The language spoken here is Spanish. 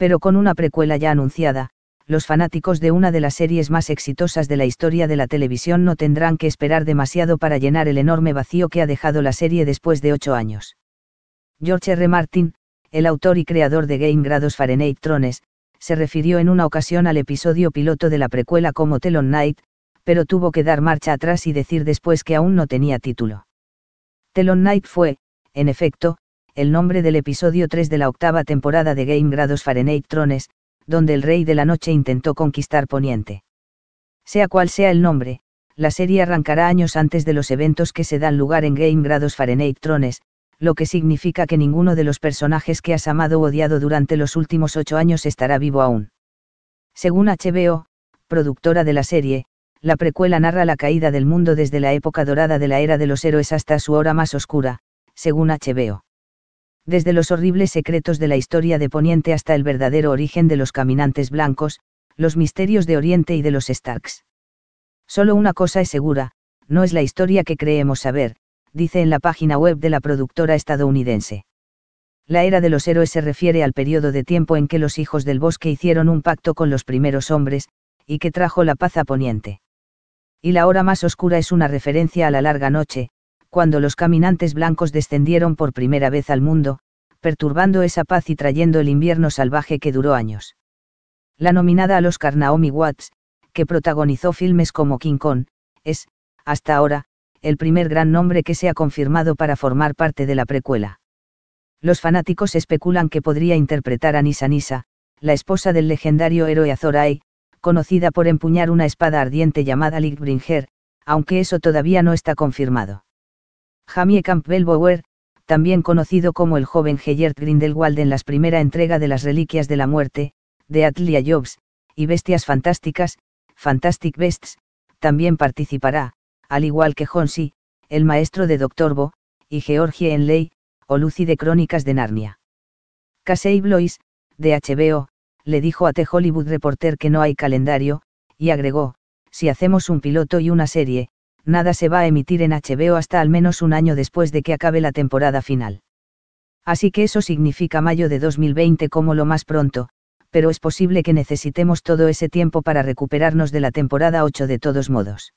pero con una precuela ya anunciada, los fanáticos de una de las series más exitosas de la historia de la televisión no tendrán que esperar demasiado para llenar el enorme vacío que ha dejado la serie después de ocho años. George R. Martin, el autor y creador de Game Grados Fahrenheit Trones, se refirió en una ocasión al episodio piloto de la precuela como Telon Knight, pero tuvo que dar marcha atrás y decir después que aún no tenía título. Telon Knight fue, en efecto, el nombre del episodio 3 de la octava temporada de Game Grados Fahrenheit Trones, donde el Rey de la Noche intentó conquistar Poniente. Sea cual sea el nombre, la serie arrancará años antes de los eventos que se dan lugar en Game Grados Fahrenheit Trones, lo que significa que ninguno de los personajes que has amado o odiado durante los últimos ocho años estará vivo aún. Según HBO, productora de la serie, la precuela narra la caída del mundo desde la época dorada de la era de los héroes hasta su hora más oscura, según HBO desde los horribles secretos de la historia de Poniente hasta el verdadero origen de los caminantes blancos, los misterios de Oriente y de los Starks. Solo una cosa es segura, no es la historia que creemos saber, dice en la página web de la productora estadounidense. La era de los héroes se refiere al periodo de tiempo en que los hijos del bosque hicieron un pacto con los primeros hombres, y que trajo la paz a Poniente. Y la hora más oscura es una referencia a la larga noche, cuando los caminantes blancos descendieron por primera vez al mundo, perturbando esa paz y trayendo el invierno salvaje que duró años. La nominada a los carnaomi Watts, que protagonizó filmes como King Kong, es, hasta ahora, el primer gran nombre que se ha confirmado para formar parte de la precuela. Los fanáticos especulan que podría interpretar a Nisa Nisa, la esposa del legendario héroe Azorai, conocida por empuñar una espada ardiente llamada Ligbringer, aunque eso todavía no está confirmado. Jamie Campbell Bower, también conocido como el joven Gellert Grindelwald en la primera entrega de Las Reliquias de la Muerte, de Atlia Jobs, y Bestias Fantásticas, Fantastic Beasts, también participará, al igual que Honsi, el maestro de Doctor Bo, y Georgie Enley, o Lucy de Crónicas de Narnia. Casey Blois, de HBO, le dijo a The Hollywood Reporter que no hay calendario, y agregó, si hacemos un piloto y una serie, nada se va a emitir en HBO hasta al menos un año después de que acabe la temporada final. Así que eso significa mayo de 2020 como lo más pronto, pero es posible que necesitemos todo ese tiempo para recuperarnos de la temporada 8 de todos modos.